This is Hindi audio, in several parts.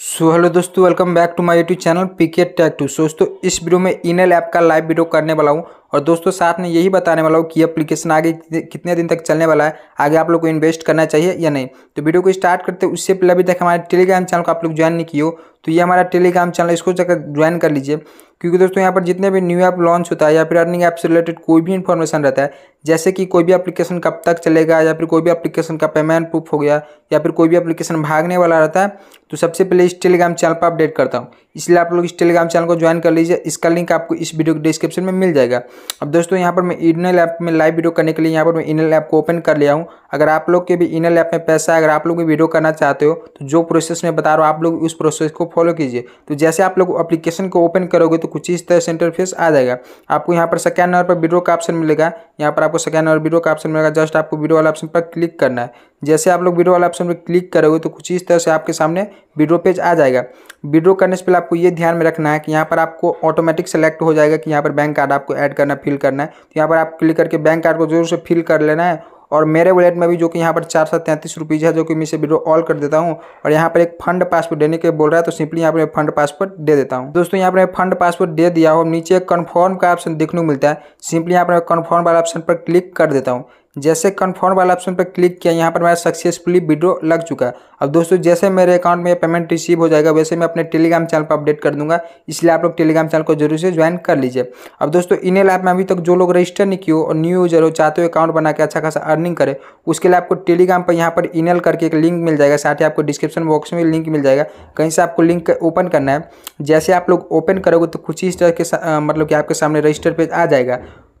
सो हेलो दोस्तों welcome back to my YouTube channel PK tech two so दोस्तों इस वीडियो में इनल ऐप का लाइव वीडियो करने वाला हूँ और दोस्तों साथ में यही बताने वाला हूँ कि एप्लीकेशन आगे कितने दिन तक चलने वाला है आगे आप लोग को इन्वेस्ट करना चाहिए या नहीं तो वीडियो को स्टार्ट करते उससे पहले अभी तक हमारे टेलीग्राम चैनल को आप लोग ज्वाइन नहीं किए हो तो ये हमारा टेलीग्राम चैनल इसको जाकर ज्वाइन कर लीजिए क्योंकि दोस्तों यहाँ पर जितने भी न्यू ऐप लॉन्च होता है या फिर अर्निंग ऐप से रिलेटेड कोई भी इन्फॉर्मेशन रहता है जैसे कि कोई भी एप्लीकेशन कब तक चलेगा या फिर कोई भी एप्लीकेशन का पेमेंट प्रूफ हो गया या फिर कोई भी एप्लीकेशन भागने वाला रहता है तो सबसे पहले इस टेलीग्राम चैनल पर अपडेट करता हूँ इसलिए आप लोग इस टेलीग्राम चैनल को ज्वाइन कर लीजिए इसका लिंक आपको इस वीडियो के डिस्क्रिप्शन में मिल जाएगा अब दोस्तों यहाँ पर मैं इनल ऐप में लाइव वीडियो करने के लिए यहाँ पर मैं इनल ऐप को ओपन कर लिया हूँ अगर आप लोग के भी इनल ऐप में पैसा है अगर आप लोग भी वीडियो करना चाहते हो तो जो प्रोसेस मैं बता रहा हूँ आप लोग उस प्रोसेस को फॉलो कीजिए तो जैसे आप लोग अपलीकेशन को ओपन करोगे तो कुछ इस तरह से इंटरफेस आ जाएगा आपको यहाँ पर सेकेंड नंबर पर वीडियो का ऑप्शन मिलेगा यहाँ पर आपको सेकेंड नंबर वीडियो का ऑप्शन मिलेगा जस्ट आपको वीडियो वाला ऑप्शन पर क्लिक करना है जैसे आप लोग विड्रो वाले ऑप्शन पर क्लिक करोगे तो कुछ इस तरह से आपके सामने विड्रो पेज आ जाएगा विड्रो करने से पहले आपको ये ध्यान में रखना है कि यहाँ पर आपको ऑटोमेटिक सेलेक्ट हो जाएगा कि यहाँ पर बैंक कार्ड आपको ऐड करना फिल करना है तो यहाँ पर आप क्लिक करके बैंक कार्ड को जरूर से फिल कर लेना है और मेरे वॉलेट में भी जो कि यहाँ पर चार सौ तैंतीस रुपीज़ है जो कि मैं इसे विड्रो ऑल कर देता हूँ और यहाँ पर एक फंड पासवर्ड देने के बोल रहा है तो सिंपली यहाँ पर मैं फंड पासवर्ड दे देता हूँ दोस्तों यहाँ पर मैं फंड पासवर्ड दे दिया हो नीचे कन्फर्म का ऑप्शन देखने को मिलता है सिंपली यहाँ पर मैं कन्फर्म वाला ऑप्शन पर क्लिक कर देता हूँ जैसे कन्फर्म वाला ऑप्शन पर क्लिक किया यहाँ पर मेरा सक्सेसफुली वीडियो लग चुका है अब दोस्तों जैसे मेरे अकाउंट में पेमेंट रिसीव हो जाएगा वैसे मैं अपने टेलीग्राम चैनल पर अपडेट कर दूंगा इसलिए आप लोग टेलीग्राम चैनल को जरूर से ज्वाइन कर लीजिए अब दोस्तों इन ऐप में अभी तक जो लोग रजिस्टर नहीं किए और न्यू यूजर हो चाहते हो अकाउंट बना के अच्छा खासा अर्निंग करे उसके लिए आपको टेलीग्राम पर यहाँ पर इन करके एक लिंक मिल जाएगा साथ ही आपको डिस्क्रिप्शन बॉक्स में लिंक मिल जाएगा कहीं से आपको लिंक ओपन करना है जैसे आप लोग ओपन करोगे तो कुछ इस तरह के मतलब कि आपके सामने रजिस्टर पेज आ जाएगा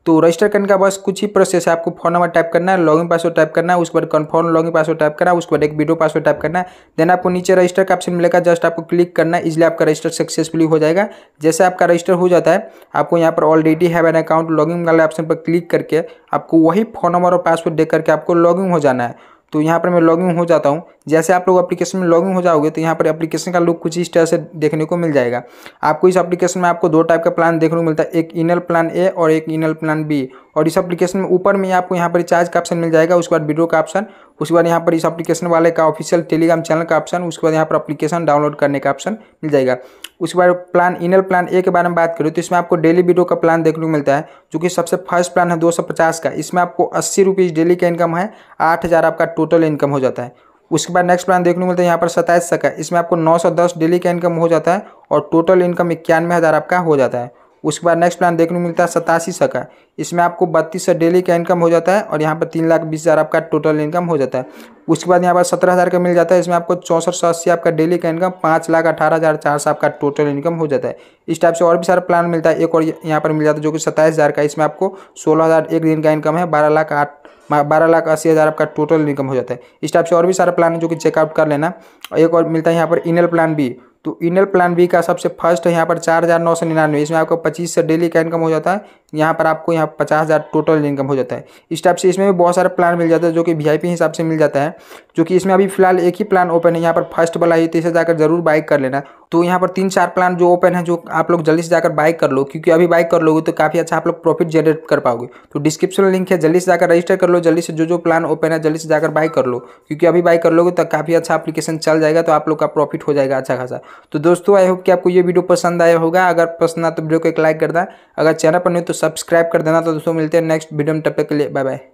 तो रजिस्टर करने का बस कुछ ही प्रोसेस है आपको फोन नंबर टाइप करना है लॉगिन पासवर्ड टाइप करना है उसके बाद कन्फर्म लॉगिन पासवर्ड टाइप करना है उसके बाद एक वीडियो पासवर्ड टाइप करना है देन आपको नीचे रजिस्टर का ऑप्शन मिलेगा जस्ट आपको क्लिक करना है इजिली आपका रजिस्टर सक्सेसफुली हो जाएगा जैसे आपका रजिस्टर हो जाता है आपको यहाँ पर already have an account login वाले ऑप्शन पर क्लिक करके आपको वही फोन नंबर और पासवर्ड देख करके आपको लॉगिन हो जाना है तो यहाँ पर मैं लॉगिंग हो जाता हूँ जैसे आप लोग एप्लीकेशन में लॉगिंग हो जाओगे तो यहाँ पर एप्लीकेशन का लुक कुछ इस तरह से देखने को मिल जाएगा आपको इस एप्लीकेशन में आपको दो टाइप का प्लान देखने को मिलता है एक इनल प्लान ए और एक इनल प्लान बी और इस एप्लीकेशन में ऊपर में आपको यहाँ पर रिचार्ज का ऑप्शन मिल जाएगा उसके बाद वीडियो का ऑप्शन उसके बाद यहाँ पर इस एप्लीकेशन वाले का ऑफिशियल टेलीग्राम चैनल का ऑप्शन उसके बाद यहाँ पर अपलीकेशन डाउनलोड करने का ऑप्शन मिल जाएगा उसके बाद प्लान इनल प्लान ए के बारे में बात करूँ तो इसमें आपको डेली वीडियो का प्लान देखने को मिलता है जो कि सबसे फर्स्ट प्लान है दो सौ पचास का इसमें आपको अस्सी रुपीज़ डेली का इनकम है आठ हज़ार आपका टोटल इनकम हो जाता है उसके बाद नेक्स्ट प्लान देखने को मिलता है यहाँ पर सत्ताईस तक इसमें आपको नौ सौ दस डेली का इनकम हो जाता है और टोटल इनकम इक्यानवे हज़ार आपका हो जाता है उसके बाद नेक्स्ट प्लान देखने को मिलता है सतासी सौ का इसमें आपको बत्तीस सौ डेली का इनकम हो जाता है और यहाँ पर तीन लाख बीस हज़ार आपका टोटल इनकम हो जाता है उसके बाद यहाँ पर सत्रह हज़ार का मिल जाता है इसमें आपको चौंसठ सौ अस्सी आपका डेली का इनकम पाँच लाख अठारह हज़ार चार सौ आपका टोटल इनकम हो जाता है इस टाइप से और भी सारा प्लान मिलता है एक और यहाँ पर मिल जाता है जो कि सत्ताईस हज़ार का इसमें आपको सोलह हज़ार एक दिन का इनकम है बारह लाख आठ बारह लाख अस्सी हज़ार आपका टोटल इनकम हो जाता है इस टाइप से और भी सारा प्लान है जो कि चेकआउट कर लेना एक और मिलता है यहाँ पर इनल प्लान भी तो इनल प्लान बी का सबसे फर्स्ट है यहाँ पर चार हज़ार नौ सौ निन्यानवे इसमें आपको पच्चीस से डेली का इनकम हो जाता है यहाँ पर आपको यहाँ पचास हज़ार टोटल इनकम हो जाता है इस टाइप से इसमें भी बहुत सारे प्लान मिल जाता है जो कि वीआईपी हिसाब से मिल जाता है जो कि इसमें अभी फिलहाल एक ही प्लान ओपन है यहाँ पर फर्स्ट वाला ही तो इसे जाकर जरूर बाइक कर लेना तो यहाँ पर तीन चार प्लान जो ओपन है जो आप लोग जल्दी से जाकर बाई कर लो क्योंकि अभी बाई कर लोगे तो काफ़ी अच्छा आप लोग प्रॉफिट जनरेट कर पाओगे तो डिस्क्रिप्शन में लिंक है जल्दी से जाकर रजिस्टर कर लो जल्दी से जो जो प्लान ओपन है जल्दी से जाकर बाई कर लो क्योंकि अभी बाई कर लोगे तो काफ़ी अच्छा अपलीकेशन चल जाएगा तो आप लोग का प्रॉफिट हो जाएगा अच्छा खासा तो दोस्तों आई होप कि आपको ये वीडियो पसंद आया होगा अगर पसंद आए तो वीडियो को एक लाइक कर देना अगर चैनल पर नहीं तो सब्सक्राइब कर देना तो दोस्तों मिलते हैं नेक्स्ट वीडियो में तब के लिए बाय बाय